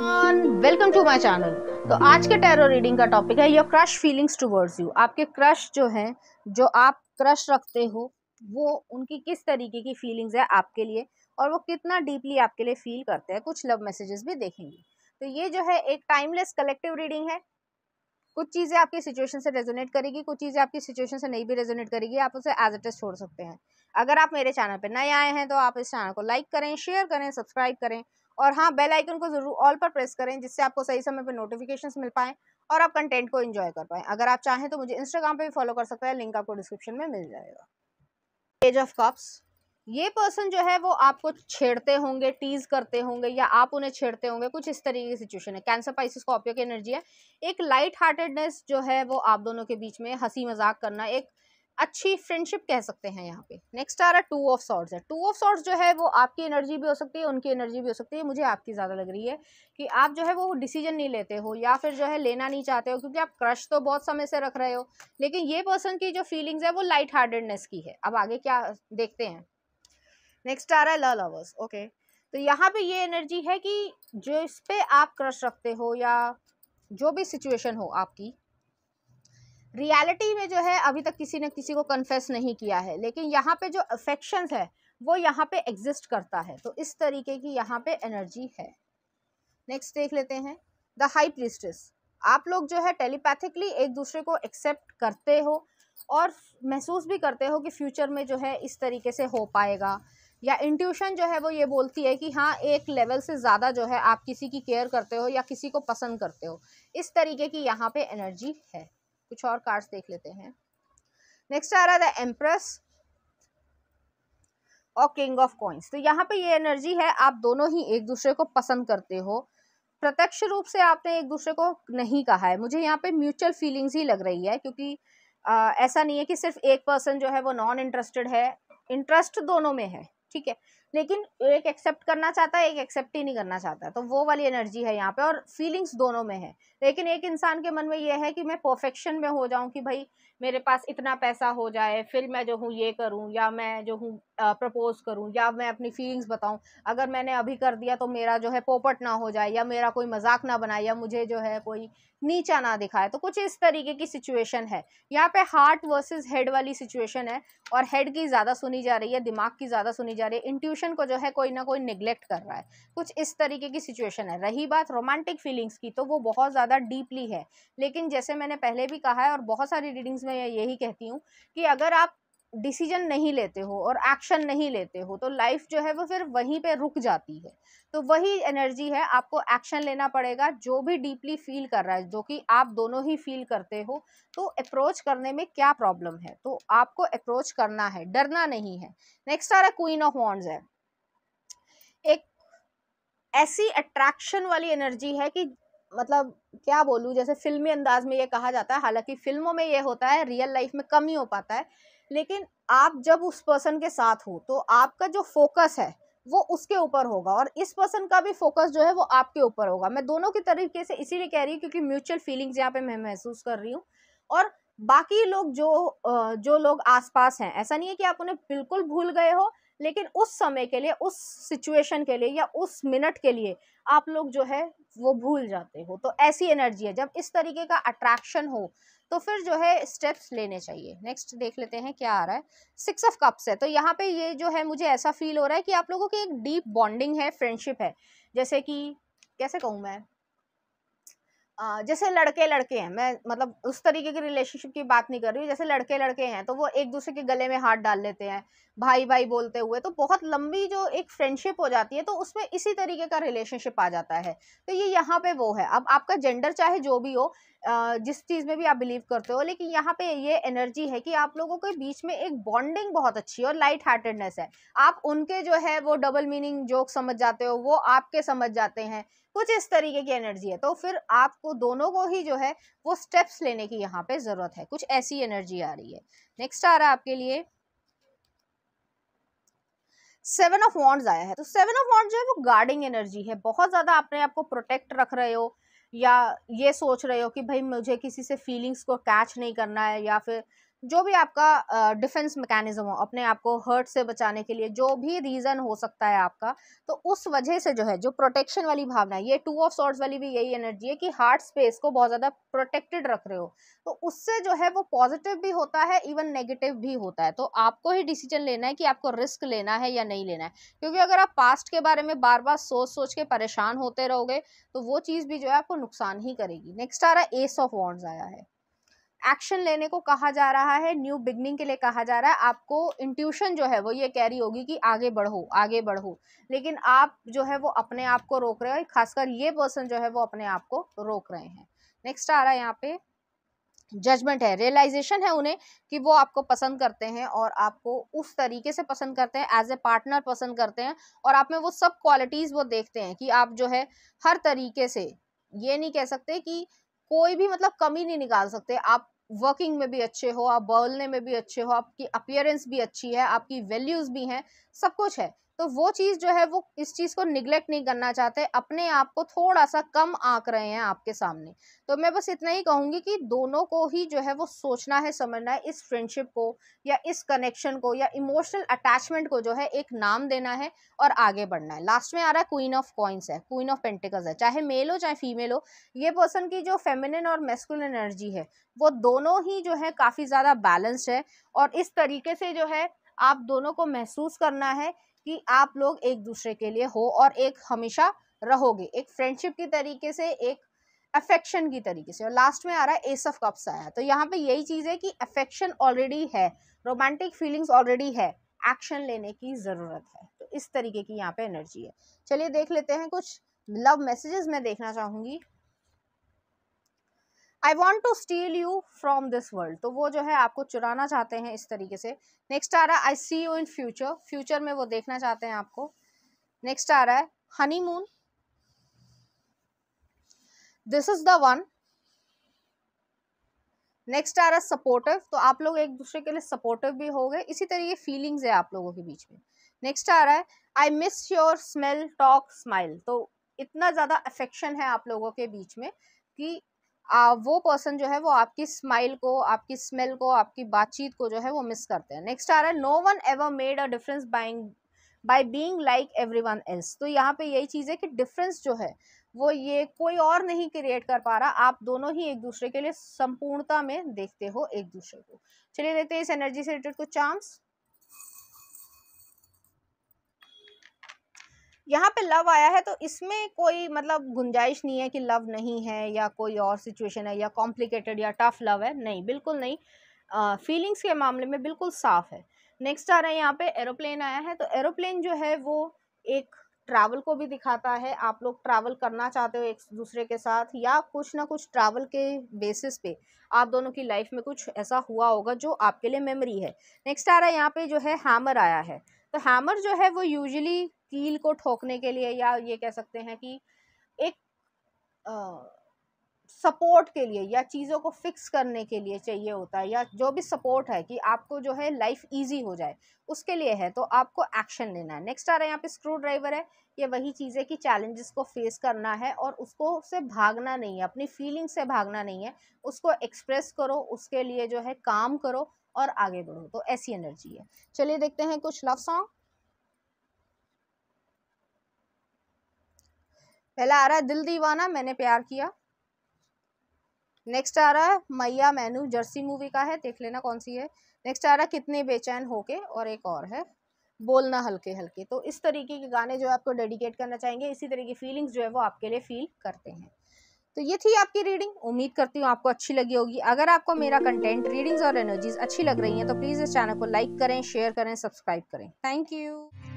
welcome to my channel तो आज के टैरो रीडिंग का टॉपिक है your crush feelings towards you आपके क्रश जो हैं जो आप क्रश रखते हो वो उनकी किस तरीके की फीलिंग्स है आपके लिए और वो कितना डीपली आपके लिए फील करते हैं कुछ लव मैसेजेस भी देखेंगे तो ये जो है एक टाइमलेस कलेक्टिव रीडिंग है कुछ चीज़ें आपकी सिचुएशन से रेजोनेट करेगी कुछ चीज़ें आपकी सिचुएशन से नहीं भी रेजोनेट करेगी आप उसे एज इट इज़ छोड़ सकते हैं अगर आप मेरे चैनल पर नए आए हैं तो आप इस चैनल को लाइक करें शेयर करें सब्सक्राइब करें और हाँ बेल आइकन को जरूर ऑल पर प्रेस करें जिससे आपको सही समय पर नोटिफिकेशन मिल पाएँ और आप कंटेंट को इन्जॉय कर पाएँ अगर आप चाहें तो मुझे इंस्टाग्राम पर भी फॉलो कर सकते हैं लिंक आपको डिस्क्रिप्शन में मिल जाएगा पेज ऑफ कप्स ये पर्सन जो है वो आपको छेड़ते होंगे टीज करते होंगे या आप उन्हें छेड़ते होंगे कुछ इस तरीके की सिचुएशन है कैंसर पाइसिस स्कॉर्पियो की एनर्जी है एक लाइट हार्टेडनेस जो है वो आप दोनों के बीच में हंसी मजाक करना एक अच्छी फ्रेंडशिप कह सकते हैं यहाँ पे नेक्स्ट आ रहा टू ऑफ सॉर्ट्स है टू ऑफ सॉर्ट्स जो है वो आपकी एनर्जी भी हो सकती है उनकी एनर्जी भी हो सकती है मुझे आपकी ज़्यादा लग रही है कि आप जो है वो डिसीजन नहीं लेते हो या फिर जो है लेना नहीं चाहते हो क्योंकि आप क्रश तो बहुत समय से रख रहे हो लेकिन ये पर्सन की जो फीलिंग्स है वो लाइट हार्टेडनेस की है अब आगे क्या देखते हैं नेक्स्ट आ रहा है ल लवर्स ओके तो यहाँ पे ये एनर्जी है कि जो इस पे आप क्रश रखते हो या जो भी सिचुएशन हो आपकी रियलिटी में जो है अभी तक किसी ने किसी को कन्फेस नहीं किया है लेकिन यहाँ पे जो अफेक्शन है वो यहाँ पे एग्जिस्ट करता है तो इस तरीके की यहाँ पे एनर्जी है नेक्स्ट देख लेते हैं द हाई प्रिस्टेस आप लोग जो है टेलीपैथिकली एक दूसरे को एक्सेप्ट करते हो और महसूस भी करते हो कि फ्यूचर में जो है इस तरीके से हो पाएगा या इंट्यूशन जो है वो ये बोलती है कि हाँ एक लेवल से ज़्यादा जो है आप किसी की केयर करते हो या किसी को पसंद करते हो इस तरीके की यहाँ पे एनर्जी है कुछ और कार्ड्स देख लेते हैं नेक्स्ट आ रहा था एम्प्रेस और किंग ऑफ कॉइन्स तो यहाँ पे ये एनर्जी है आप दोनों ही एक दूसरे को पसंद करते हो प्रत्यक्ष रूप से आपने एक दूसरे को नहीं कहा है मुझे यहाँ पे म्यूचुअल फीलिंग्स ही लग रही है क्योंकि आ, ऐसा नहीं है कि सिर्फ एक पर्सन जो है वो नॉन इंटरेस्टेड है इंटरेस्ट दोनों में है ठीक है लेकिन एक एक्सेप्ट करना चाहता है एक एक्सेप्ट ही नहीं करना चाहता तो वो वाली एनर्जी है यहाँ पे और फीलिंग्स दोनों में है लेकिन एक इंसान के मन में ये है कि मैं परफेक्शन में हो जाऊँ कि भाई मेरे पास इतना पैसा हो जाए फिर मैं जो हूँ ये करूँ या मैं जो हूँ प्रपोज करूँ या मैं अपनी फीलिंग्स बताऊँ अगर मैंने अभी कर दिया तो मेरा जो है पोपट ना हो जाए या मेरा कोई मजाक ना बनाए या मुझे जो है कोई नीचा ना दिखाए तो कुछ इस तरीके की सिचुएशन है यहाँ पे हार्ट वर्सेस हेड वाली सिचुएशन है और हेड की ज़्यादा सुनी जा रही है दिमाग की ज़्यादा सुनी जा रही है इंट्यूशन रिलेशन को जो है कोई ना कोई निग्लेक्ट कर रहा है कुछ इस तरीके की सिचुएशन है रही बात रोमांटिक फीलिंग्स की तो वो बहुत ज़्यादा डीपली है लेकिन जैसे मैंने पहले भी कहा है और बहुत सारी रीडिंग्स में यही कहती हूँ कि अगर आप डिसीजन नहीं लेते हो और एक्शन नहीं लेते हो तो लाइफ जो है वो फिर वहीं पे रुक जाती है तो वही एनर्जी है आपको एक्शन लेना पड़ेगा जो भी डीपली फील कर रहा है जो कि आप दोनों ही फील करते हो तो अप्रोच करने में क्या प्रॉब्लम है तो आपको अप्रोच करना है डरना नहीं है नेक्स्ट आ रहा है क्वीन ऑफ वॉन्ड्स है एक ऐसी अट्रैक्शन वाली एनर्जी है कि मतलब क्या बोलूँ जैसे फिल्मी अंदाज में ये कहा जाता है हालांकि फिल्मों में ये होता है रियल लाइफ में कम ही हो पाता है लेकिन आप जब उस पर्सन के साथ हो तो आपका जो फोकस है वो उसके ऊपर होगा और इस पर्सन का भी फोकस जो है वो आपके ऊपर होगा मैं दोनों के तरीके से इसीलिए कह रही हूँ क्योंकि म्यूचुअल फीलिंग्स यहाँ पे मैं महसूस कर रही हूँ और बाकी लोग जो जो लोग आसपास हैं ऐसा नहीं है कि आप उन्हें बिल्कुल भूल गए हो लेकिन उस समय के लिए उस सिचुएशन के लिए या उस मिनट के लिए आप लोग जो है वो भूल जाते हो तो ऐसी एनर्जी है जब इस तरीके का अट्रैक्शन हो तो फिर जो है स्टेप्स लेने चाहिए नेक्स्ट देख लेते हैं क्या आ रहा है सिक्स ऑफ कप्स है तो यहाँ पे ये जो है मुझे ऐसा फील हो रहा है कि आप लोगों की एक डीप बॉन्डिंग है फ्रेंडशिप है जैसे कि कैसे कहूँ मैं जैसे लड़के लड़के हैं मैं मतलब उस तरीके की रिलेशनशिप की बात नहीं कर रही हूँ जैसे लड़के लड़के हैं तो वो एक दूसरे के गले में हाथ डाल लेते हैं भाई भाई बोलते हुए तो बहुत लंबी जो एक फ्रेंडशिप हो जाती है तो उसमें इसी तरीके का रिलेशनशिप आ जाता है तो ये यहाँ पे वो है अब आपका जेंडर चाहे जो भी हो जिस चीज़ में भी आप बिलीव करते हो लेकिन यहाँ पे ये एनर्जी है कि आप लोगों के बीच में एक बॉन्डिंग बहुत अच्छी और लाइट हार्टेडनेस है आप उनके जो है वो डबल मीनिंग जोक समझ जाते हो वो आपके समझ जाते हैं कुछ इस तरीके की एनर्जी है तो फिर आपको दोनों को ही जो है वो स्टेप्स लेने की यहाँ पे ज़रूरत है कुछ ऐसी एनर्जी आ रही है नेक्स्ट आ रहा है आपके लिए सेवन ऑफ वॉन्ड्स आया है तो सेवन ऑफ वॉन्ड्स जो है वो गार्डिंग एनर्जी है बहुत ज़्यादा अपने आप को प्रोटेक्ट रख रहे हो या ये सोच रहे हो कि भाई मुझे किसी से फीलिंग्स को कैच नहीं करना है या फिर जो भी आपका डिफेंस मैकेनिज्म हो अपने आप को हर्ट से बचाने के लिए जो भी रीज़न हो सकता है आपका तो उस वजह से जो है जो प्रोटेक्शन वाली भावना ये टू ऑफ सॉर्ट्स वाली भी यही एनर्जी है कि हार्ट स्पेस को बहुत ज़्यादा प्रोटेक्टेड रख रहे हो तो उससे जो है वो पॉजिटिव भी होता है इवन नेगेटिव भी होता है तो आपको ही डिसीजन लेना है कि आपको रिस्क लेना है या नहीं लेना है क्योंकि अगर आप पास्ट के बारे में बार बार सोच सोच के परेशान होते रहोगे तो वो चीज़ भी जो है आपको नुकसान ही करेगी नेक्स्ट आ रहा है एस ऑफ वॉन्ड्स आया है एक्शन लेने को कहा जा रहा है न्यू बिगनिंग के लिए कहा जा रहा है आपको इंट्यूशन जो है वो ये कह रही होगी कि आगे बढ़ो आगे बढ़ो लेकिन आप जो है वो अपने आप को रोक रहे हो खासकर ये पर्सन जो है वो अपने आप को रोक रहे हैं नेक्स्ट आ रहा है यहाँ पे जजमेंट है रियलाइजेशन है उन्हें कि वो आपको पसंद करते हैं और आपको उस तरीके से पसंद करते हैं एज ए पार्टनर पसंद करते हैं और आप में वो सब क्वालिटीज़ वो देखते हैं कि आप जो है हर तरीके से ये नहीं कह सकते कि कोई भी मतलब कमी नहीं निकाल सकते आप वर्किंग में भी अच्छे हो आप बोलने में भी अच्छे हो आपकी अपियरेंस भी अच्छी है आपकी वैल्यूज़ भी हैं सब कुछ है तो वो चीज़ जो है वो इस चीज़ को निगलेक्ट नहीं करना चाहते अपने आप को थोड़ा सा कम आंक रहे हैं आपके सामने तो मैं बस इतना ही कहूँगी कि दोनों को ही जो है वो सोचना है समझना है इस फ्रेंडशिप को या इस कनेक्शन को या इमोशनल अटैचमेंट को जो है एक नाम देना है और आगे बढ़ना है लास्ट में आ रहा है क्वीन ऑफ कॉइन्स है क्वीन ऑफ पेंटिकल्स है चाहे मेल हो चाहे फीमेल हो ये पर्सन की जो फेमिनिन और मेस्कुल एनर्जी है वो दोनों ही जो है काफ़ी ज़्यादा बैलेंस्ड है और इस तरीके से जो है आप दोनों को महसूस करना है कि आप लोग एक दूसरे के लिए हो और एक हमेशा रहोगे एक फ्रेंडशिप की तरीके से एक अफेक्शन की तरीके से और लास्ट में आ रहा है एस ऑफ कप्स आया तो यहाँ पे यही चीज़ है कि अफेक्शन ऑलरेडी है रोमांटिक फीलिंग्स ऑलरेडी है एक्शन लेने की ज़रूरत है तो इस तरीके की यहाँ पे एनर्जी है चलिए देख लेते हैं कुछ लव मैसेजेस मैं देखना चाहूँगी I want to steal you from this world तो वो जो है आपको चुराना चाहते हैं इस तरीके से नेक्स्ट आ रहा है I see you in future future में वो देखना चाहते हैं आपको नेक्स्ट आ रहा है honeymoon this is the one next आ रहा है सपोर्टिव तो आप लोग एक दूसरे के लिए सपोर्टिव भी हो गए इसी तरह ये फीलिंग्स है आप लोगों के बीच में नेक्स्ट आ रहा है I miss your smell talk smile तो इतना ज़्यादा अफेक्शन है आप लोगों के बीच में कि आ, वो पर्सन जो है वो आपकी स्माइल को आपकी स्मेल को आपकी बातचीत को जो है वो मिस करते हैं नेक्स्ट आ रहा है no one ever made a difference buying by being like everyone else तो यहाँ पे यही चीज़ है कि डिफरेंस जो है वो ये कोई और नहीं क्रिएट कर पा रहा आप दोनों ही एक दूसरे के लिए संपूर्णता में देखते हो एक दूसरे को चलिए देखते हैं इस एनर्जी से रिलेटेड कुछ चांस यहाँ पे लव आया है तो इसमें कोई मतलब गुंजाइश नहीं है कि लव नहीं है या कोई और सिचुएशन है या कॉम्प्लिकेटेड या टफ लव है नहीं बिल्कुल नहीं फीलिंग्स के मामले में बिल्कुल साफ है नेक्स्ट आ रहा है यहाँ पे एरोप्लेन आया है तो एरोप्लेन जो है वो एक ट्रैवल को भी दिखाता है आप लोग ट्रैवल करना चाहते हो एक दूसरे के साथ या कुछ ना कुछ ट्रैवल के बेसिस पे आप दोनों की लाइफ में कुछ ऐसा हुआ होगा जो आपके लिए मेमोरी है नेक्स्ट आ रहा है यहाँ पे जो है हैमर आया है तो हैमर जो है वो यूजली कील को ठोकने के लिए या ये कह सकते हैं कि एक सपोर्ट के लिए या चीज़ों को फिक्स करने के लिए चाहिए होता है या जो भी सपोर्ट है कि आपको जो है लाइफ इजी हो जाए उसके लिए है तो आपको एक्शन लेना है नेक्स्ट आ रहा है यहाँ पे स्क्रू ड्राइवर है ये वही चीज़ है कि चैलेंजेस को फेस करना है और उसको से भागना नहीं है अपनी फीलिंग से भागना नहीं है उसको एक्सप्रेस करो उसके लिए जो है काम करो और आगे बढ़ो तो ऐसी एनर्जी है चलिए देखते हैं कुछ लव सॉन्ग पहला आ रहा है दिल दीवाना मैंने प्यार किया नेक्स्ट आ रहा है मैया मैनू जर्सी मूवी का है देख लेना कौन सी है नेक्स्ट आ रहा है कितने बेचैन होके और एक और है बोलना हल्के हल्के तो इस तरीके के गाने जो है आपको डेडिकेट करना चाहेंगे इसी तरीके की फीलिंग्स जो है वो आपके लिए फील करते हैं तो ये थी आपकी रीडिंग उम्मीद करती हूँ आपको अच्छी लगी होगी अगर आपको मेरा कंटेंट रीडिंग्स और एनर्जीज अच्छी लग रही हैं तो प्लीज़ इस चैनल को लाइक करें शेयर करें सब्सक्राइब करें थैंक यू